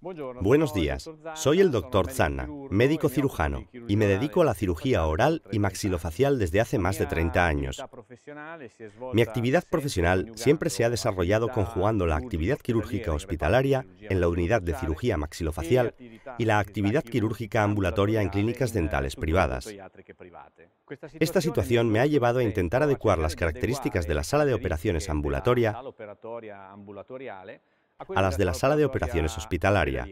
Buenos días, soy el doctor Zanna, médico cirujano, y me dedico a la cirugía oral y maxilofacial desde hace más de 30 años. Mi actividad profesional siempre se ha desarrollado conjugando la actividad quirúrgica hospitalaria en la unidad de cirugía maxilofacial y la actividad quirúrgica ambulatoria en clínicas dentales privadas. Esta situación me ha llevado a intentar adecuar las características de la sala de operaciones ambulatoria a las de la sala de operaciones hospitalaria.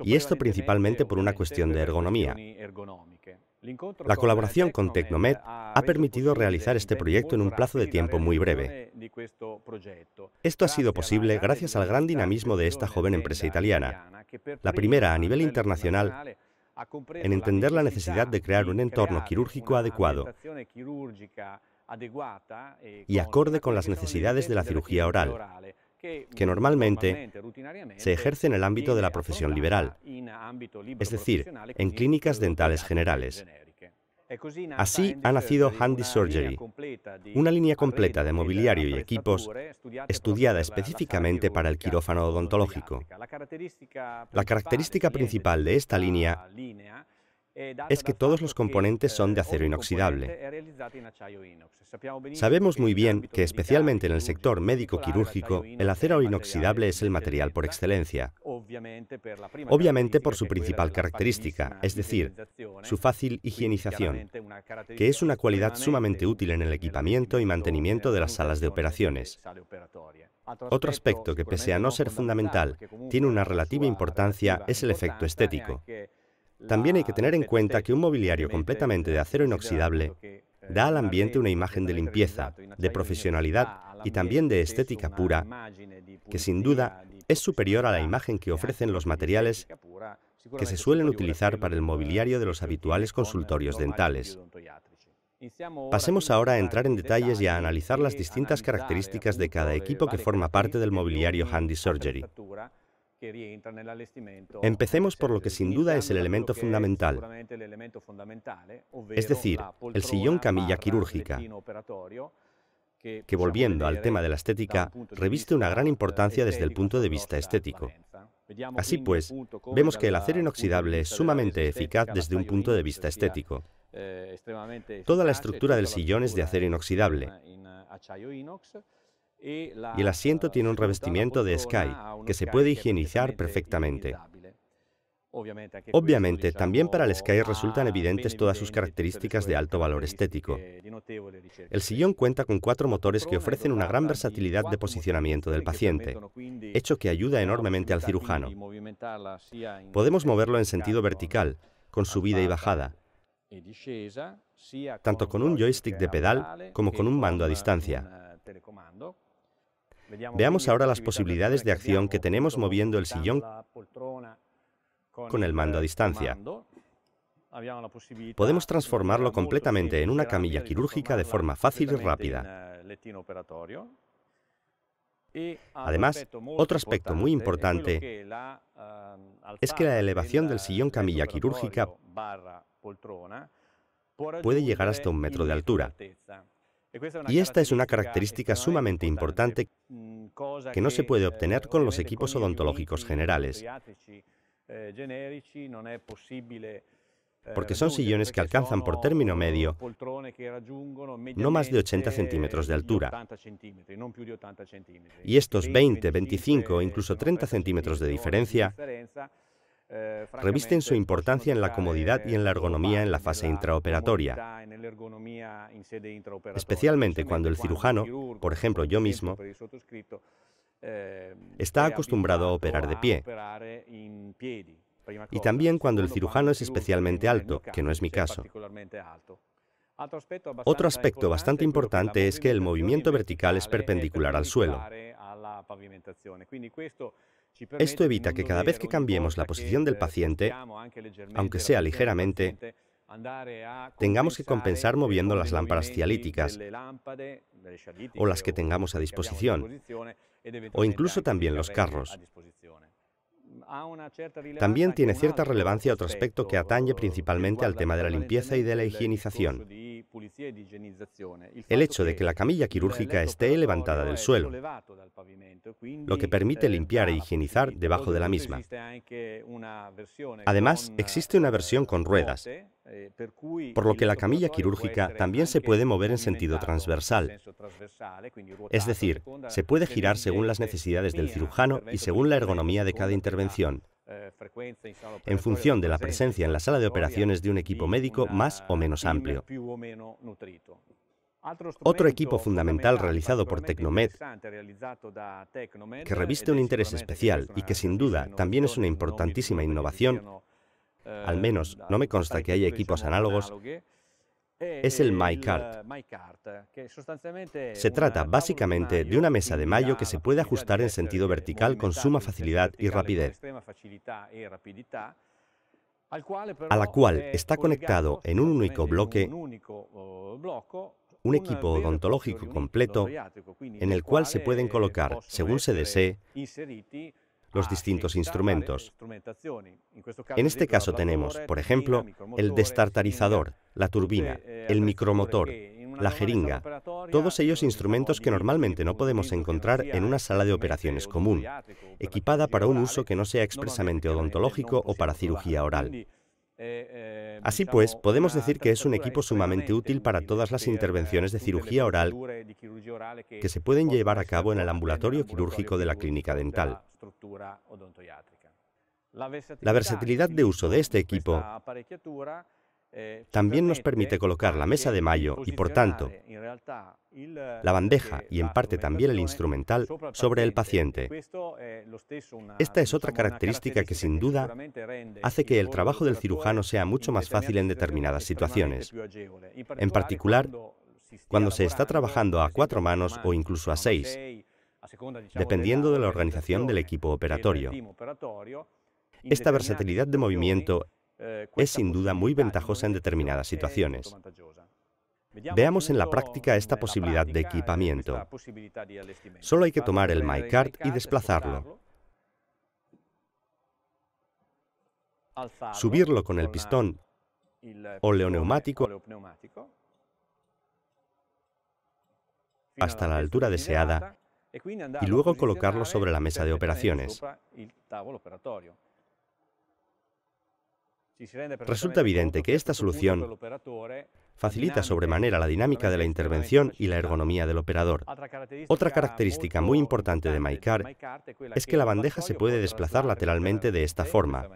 Y esto principalmente por una cuestión de ergonomía. La colaboración con Tecnomed ha permitido realizar este proyecto en un plazo de tiempo muy breve. Esto ha sido posible gracias al gran dinamismo de esta joven empresa italiana, la primera a nivel internacional en entender la necesidad de crear un entorno quirúrgico adecuado y acorde con las necesidades de la cirugía oral que normalmente se ejerce en el ámbito de la profesión liberal, es decir, en clínicas dentales generales. E Así ha nacido Handy Surgery, una línea completa de mobiliario y equipos estudiada específicamente para el quirófano odontológico. La característica principal de esta línea eh, es que todos los componentes son de eh, acero inoxidable. Sabemos muy bien que especialmente en el sector médico-quirúrgico, el acero inoxidable es el material por excelencia, obviamente por su principal característica, es decir, su fácil higienización, que es una cualidad sumamente útil en el equipamiento y mantenimiento de las salas de operaciones. Otro aspecto que, pese a no ser fundamental, tiene una relativa importancia es el efecto estético. También hay que tener en cuenta que un mobiliario completamente de acero inoxidable eh, da al ambiente una imagen de limpieza, de profesionalidad y también de estética pura, que sin duda es superior a la imagen que ofrecen los materiales que se suelen utilizar para el mobiliario de los habituales consultorios dentales. Pasemos ahora a entrar en detalles y a analizar las distintas características de cada equipo que forma parte del mobiliario Handy Surgery. Empecemos por lo que eh, sin duda es el elemento fundamental, es decir, el sillón camilla quirúrgica, que volviendo al tema de la estética, reviste una gran importancia desde el punto de vista estético. Así pues, vemos que el acero inoxidable es sumamente eficaz desde un punto de vista estético. Eh, Toda la estructura del sillón es de acero inoxidable y el asiento tiene un revestimiento de Sky que se puede higienizar perfectamente. Obviamente, también para el Sky resultan evidentes todas sus características de alto valor estético. El sillón cuenta con cuatro motores que ofrecen una gran versatilidad de posicionamiento del paciente, hecho que ayuda enormemente al cirujano. Podemos moverlo en sentido vertical, con subida y bajada, tanto con un joystick de pedal como con un mando a distancia. Veamos ahora las posibilidades de acción que tenemos moviendo el sillón con el mando a eh, distancia. Podemos transformarlo completamente en una camilla quirúrgica de forma fácil y rápida. Eh, Además, otro aspecto muy importante eh, es que la elevación del sillón camilla quirúrgica puede llegar hasta un metro de altura. Y esta es una característica sumamente importante mm, que no se puede eh, obtener con los equipos odontológicos generales, eh, eh, porque son sillones que alcanzan por término medio no más de 80 centímetros de altura. Y estos 20, 25 o incluso 30 centímetros de diferencia revisten su importancia en la comodidad y en la ergonomía en la fase intraoperatoria, especialmente cuando el cirujano, por ejemplo yo mismo, está acostumbrado a operar de pie. Y también cuando el cirujano es especialmente alto, que no es mi caso. Otro aspecto bastante importante es que el movimiento vertical es perpendicular al suelo. Esto evita que cada vez que cambiemos la posición del paciente, aunque sea ligeramente, tengamos que compensar moviendo las lámparas cialíticas o las que tengamos a disposición, o incluso también los carros. También tiene cierta relevancia otro aspecto que atañe principalmente al tema de la limpieza y de la higienización. El hecho de que la camilla quirúrgica esté levantada del suelo, lo que permite eh, limpiar e higienizar debajo de la misma. Además, existe una versión con eh, ruedas, eh, por lo que la camilla quirúrgica también se puede mover en sentido transversal, es decir, se puede girar según las necesidades del cirujano y según la ergonomía de cada intervención, eh, en función de la presencia en la sala de operaciones de un equipo médico más o menos amplio. Otro equipo fundamental realizado por Tecnomed, que reviste un interés especial y que sin duda también es una importantísima innovación, eh, al menos no me consta que haya equipos análogos, e es el MyCart. Se trata básicamente de una mesa de mayo que se puede ajustar en sentido vertical con suma facilidad y rapidez, a la cual está conectado en un único bloque un oh, equipo odontológico completo en el cual se pueden colocar, según se desee, los ah, distintos instrumentos. En este caso este tenemos, por ejemplo, el destartarizador, la turbina, eh, el micromotor, la jeringa, todos ellos instrumentos que normalmente no podemos encontrar en una sala de operaciones común, equipada para un uso que no sea expresamente odontológico o para cirugía oral. Eh, eh, Así pues, podemos decir que es un equipo sumamente útil para todas las intervenciones de cirugía oral que se pueden llevar a cabo en el ambulatorio quirúrgico de la clínica dental. La versatilidad de uso de este equipo también nos permite colocar la mesa de mayo y, por tanto, la bandeja y en parte también el instrumental sobre el paciente. Esta es otra característica que sin duda hace que el trabajo del cirujano sea mucho más fácil en determinadas situaciones. En particular, cuando se está trabajando a cuatro manos o incluso a seis, dependiendo de la organización del equipo operatorio. Esta versatilidad de movimiento es sin duda muy ventajosa en determinadas situaciones. Veamos en la práctica esta posibilidad de equipamiento. Solo hay que tomar el MyCard y desplazarlo. Subirlo con el pistón o leoneumático hasta la altura deseada y luego colocarlo sobre la mesa de operaciones. Resulta evidente que esta solución facilita sobremanera la dinámica de la este intervención y la ergonomía del operador. Otra característica muy importante de MyCard es que la bandeja se puede desplazar lateralmente de esta forma,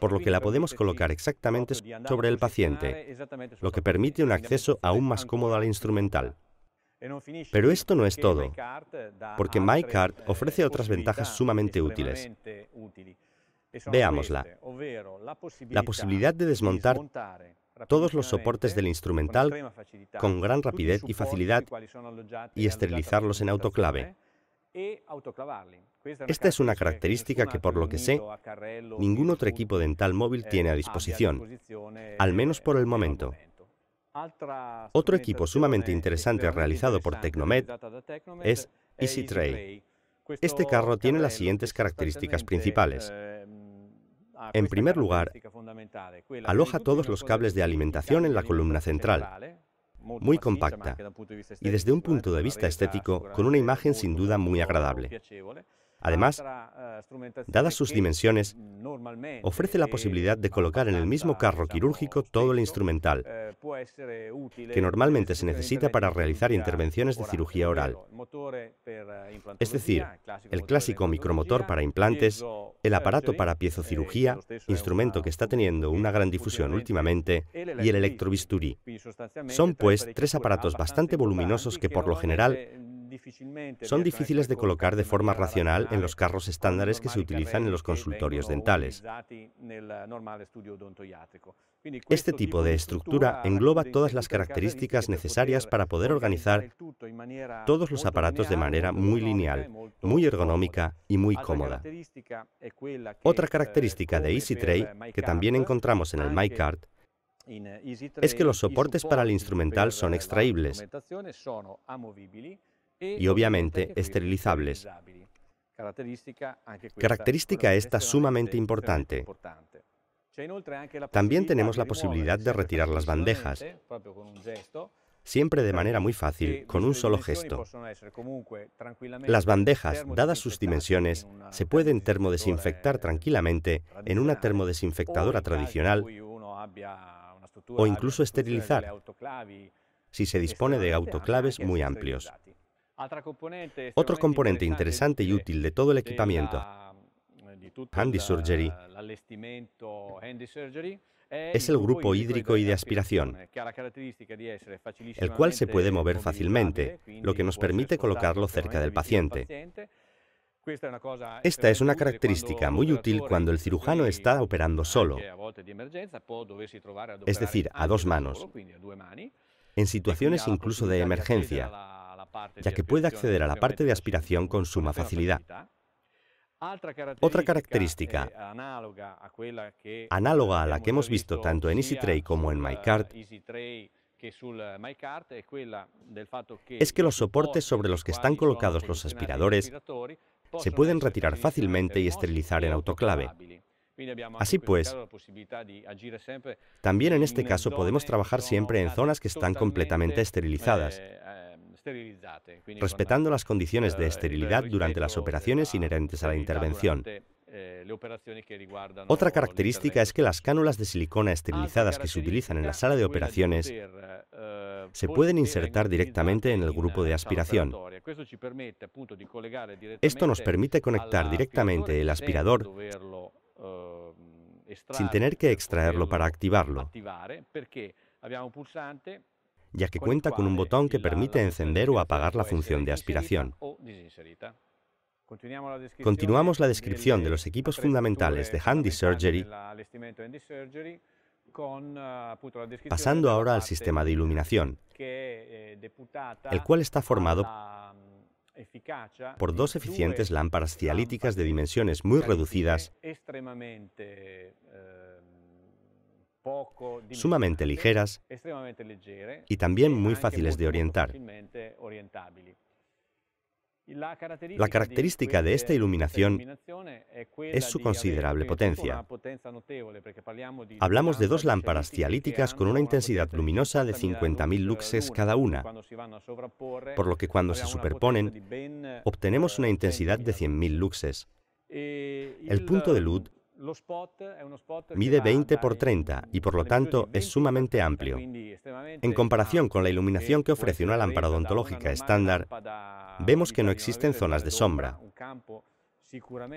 por lo que la podemos colocar exactamente sobre el paciente, lo que permite un acceso aún más cómodo al instrumental. Pero esto no es todo, porque MyCart ofrece otras eh, ventajas sumamente útiles. E Veámosla. La posibilidad de desmontar todos los soportes del instrumental con gran rapidez y facilidad y e esterilizarlos en autoclave. E Esta es una característica que, por lo que sé, ningún otro equipo dental móvil eh, tiene a disposición, al menos por el momento. Otro equipo sumamente interesante realizado por Tecnomed es EasyTray. Este carro tiene las siguientes características principales. Eh, en primer lugar, aloja todos los cables de alimentación en la columna central, muy compacta y desde un eh, punto de vista estético con una imagen sin duda muy agradable. Además, eh, dadas sus dimensiones, ofrece la posibilidad de colocar en el mismo carro quirúrgico todo el instrumental eh, que normalmente se necesita para realizar intervenciones de cirugía oral. Es decir, el clásico micromotor para implantes el aparato para piezocirugía, eh, instrumento que está ah, teniendo una gran difusión últimamente, y el electrobisturí. Son pues tres aparatos bastante voluminosos que por lo general eh, son difíciles de colocar de forma racional en los carros estándares que se utilizan en los consultorios dentales. Este tipo de estructura engloba todas las características necesarias para poder organizar todos los aparatos de manera muy lineal, e muy ergonómica y muy cómoda. Otra eh, característica de EasyTray, que también encontramos en el MyCart, es que los soportes para el instrumental son extraíbles y obviamente esterilizables. Característica esta este sumamente importante. También tenemos la posibilidad de retirar las bandejas, siempre de manera muy fácil, con un solo gesto. Las bandejas, dadas sus dimensiones, se pueden termodesinfectar eh, tranquilamente en una termodesinfectadora tradicional o incluso esterilizar si se dispone de autoclaves muy amplios. Otro componente interesante y útil de todo el equipamiento eh, Handy Surgery es el grupo hídrico y de aspiración, el cual se puede mover fácilmente, lo que nos permite colocarlo cerca del paciente. Esta es una característica muy útil cuando el cirujano está operando solo, es decir, a dos manos, en e situaciones incluso de emergencia, ya que puede acceder a la parte de aspiración con suma facilidad. Otra característica eh, análoga a la que hemos visto tanto en EasyTray como en MyCart eh, eh, es que los soportes sobre los que están colocados los aspiradores se pueden retirar fácilmente y esterilizar en autoclave. Así pues, también en este caso podemos trabajar siempre en zonas que están completamente esterilizadas, Respetando las condiciones de esterilidad durante las operaciones inherentes a la intervención. Eh, Otra característica es que las cánulas de silicona esterilizadas que se utilizan en la sala de operaciones eh, se pueden insertar directamente en el grupo de aspiración. Esto nos permite conectar directamente el aspirador ehm, sin tener que extraerlo para activarlo ya que cuenta con un botón que permite encender o apagar la función de aspiración. Continuamos la descripción de los equipos fundamentales de Handy Surgery, ah, pasando ahora al sistema de iluminación, eh, el cual está formado por dos eficientes lámparas cialíticas de dimensiones muy reducidas eh, sumamente ligeras y también e muy fáciles de orientar. La característica de esta iluminación es su considerable potencia. Hablamos de dos lámparas cialíticas con una intensidad luminosa de 50.000 luxes cada una, por lo que cuando se superponen eh, obtenemos una intensidad de 100.000 luxes. E El punto de luz Mide 20 por 30 y por lo tanto es sumamente amplio. En comparación con la iluminación que ofrece una lámpara odontológica estándar, vemos que no existen zonas de sombra.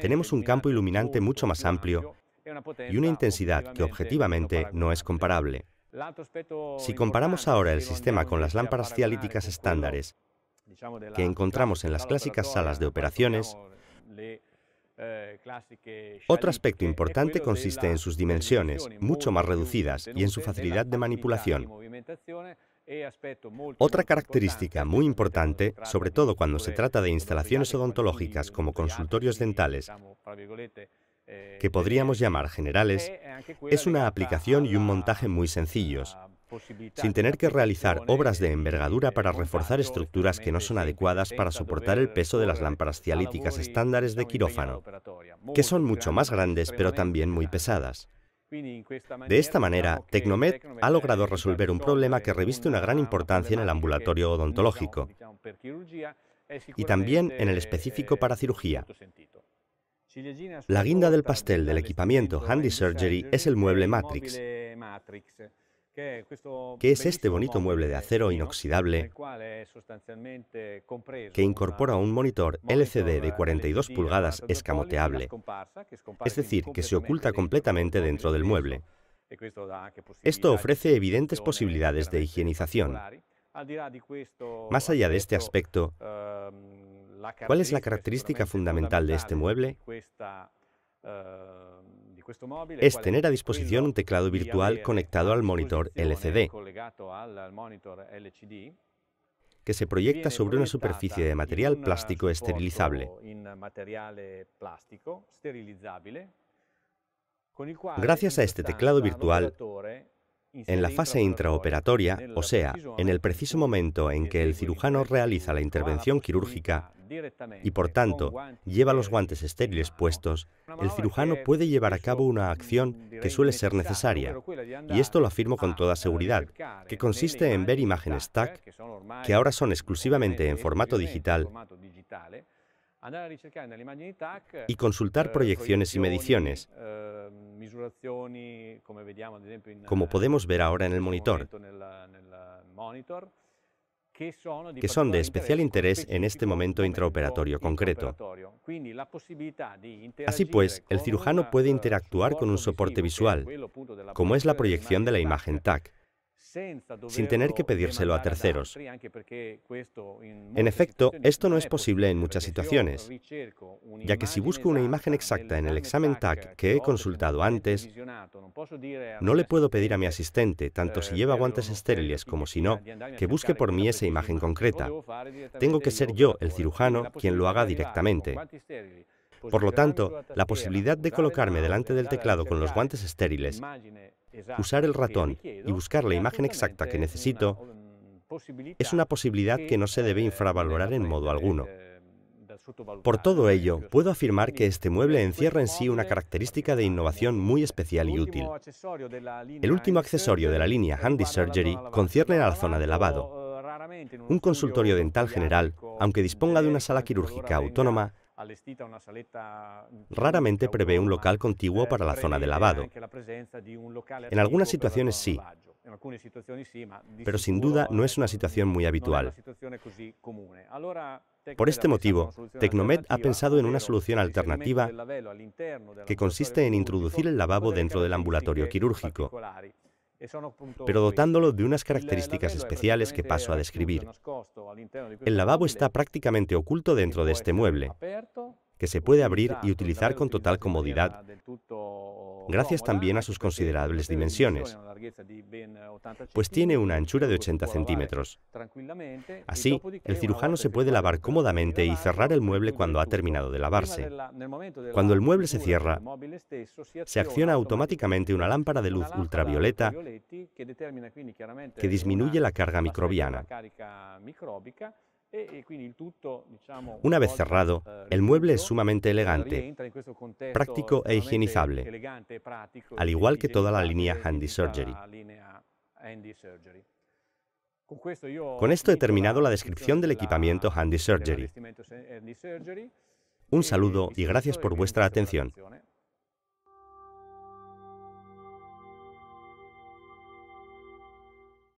Tenemos un campo iluminante mucho más amplio e y una intensidad que objetivamente no es comparable. Si comparamos ahora el sistema con las lámparas cialíticas estándares que encontramos en las clásicas salas de operaciones, otro aspecto importante consiste en sus dimensiones, mucho más reducidas, y en su facilidad de manipulación. Otra característica muy importante, sobre todo cuando se trata de instalaciones odontológicas como consultorios dentales, que podríamos llamar generales, es una aplicación y un montaje muy sencillos, sin tener que realizar obras de envergadura para reforzar estructuras que no son adecuadas para soportar el peso de las lámparas cialíticas estándares de quirófano, que son mucho más grandes pero también muy pesadas. De esta manera, Tecnomed ha logrado resolver un problema que reviste una gran importancia en el ambulatorio odontológico y también en el específico eh, para cirugía. La guinda del pastel del equipamiento Handy Surgery es el mueble Matrix, eh, que es este bonito mueble de acero inoxidable que incorpora un monitor LCD de 42 pulgadas escamoteable, es decir, que se oculta completamente dentro del mueble. Esto ofrece evidentes posibilidades de higienización. Más allá de este aspecto, ehm, ¿cuál es la característica fundamental de este mueble? Ehm, es tener a disposición un teclado virtual conectado al monitor LCD, que se proyecta sobre una superficie de material plástico esterilizable, Gracias a este teclado virtual, en la fase intraoperatoria, o sea, en el preciso momento en que el cirujano realiza la intervención quirúrgica y por tanto lleva los guantes estériles puestos, el cirujano puede llevar a cabo una acción que suele ser necesaria, y esto lo afirmo con toda seguridad, que consiste en ver imágenes TAC, que ahora son exclusivamente en formato digital, y consultar eh, proyecciones y mediciones, eh, como eh, podemos ver ahora en el monitor, que son de especial interés en este momento intraoperatorio concreto. Así pues, el cirujano puede interactuar con un soporte visual, como es la proyección de la imagen TAC, sin tener que pedírselo a terceros. En efecto, esto no es posible en muchas situaciones, ya que si busco una imagen exacta en el examen TAC que he consultado antes, no le puedo pedir a mi asistente, tanto si eh, lleva guantes estériles como si no, que busque por mí esa imagen concreta. Tengo que ser yo, el cirujano, quien lo haga directamente. Por lo tanto, la posibilidad de colocarme delante del teclado con los guantes estériles usar el ratón y buscar la imagen exacta que necesito mm, es una posibilidad que no se debe infravalorar en modo alguno. Eh, Por todo ello, puedo afirmar que este mueble encierra en sí una característica de innovación muy especial y útil. El último accesorio de la línea Handy Surgery concierne a la zona de lavado. Eh, un consultorio dental general, aunque disponga de una sala quirúrgica autónoma, Mm, Raramente prevé un local contiguo eh, para la zona de lavado. En algunas situaciones sí, pero sin duda no eh, es una situación muy habitual. Por este motivo, Tecnomed ha pensado en una solución alternativa que consiste en introducir el lavabo dentro del ambulatorio quirúrgico, pero dotándolo de unas características especiales que paso a describir. El lavabo está prácticamente oculto dentro de este mueble, que se puede abrir y utilizar con total comodidad, gracias también a sus considerables dimensiones, e pues tiene una anchura de 80 centímetros. E Así, el cirujano se puede lavar cómodamente y cerrar el mueble cuando ha terminado de lavarse. Cuando el mueble se cierra, se acciona automáticamente una lámpara de luz ultravioleta que disminuye la carga microbiana. Una vez cerrado, el mueble es sumamente eh, elegante, práctico e higienizable, e al igual que toda la línea e Handy Surgery. Con esto he terminado la descripción del equipamiento Handy Surgery. Un e saludo y gracias por vuestra atención.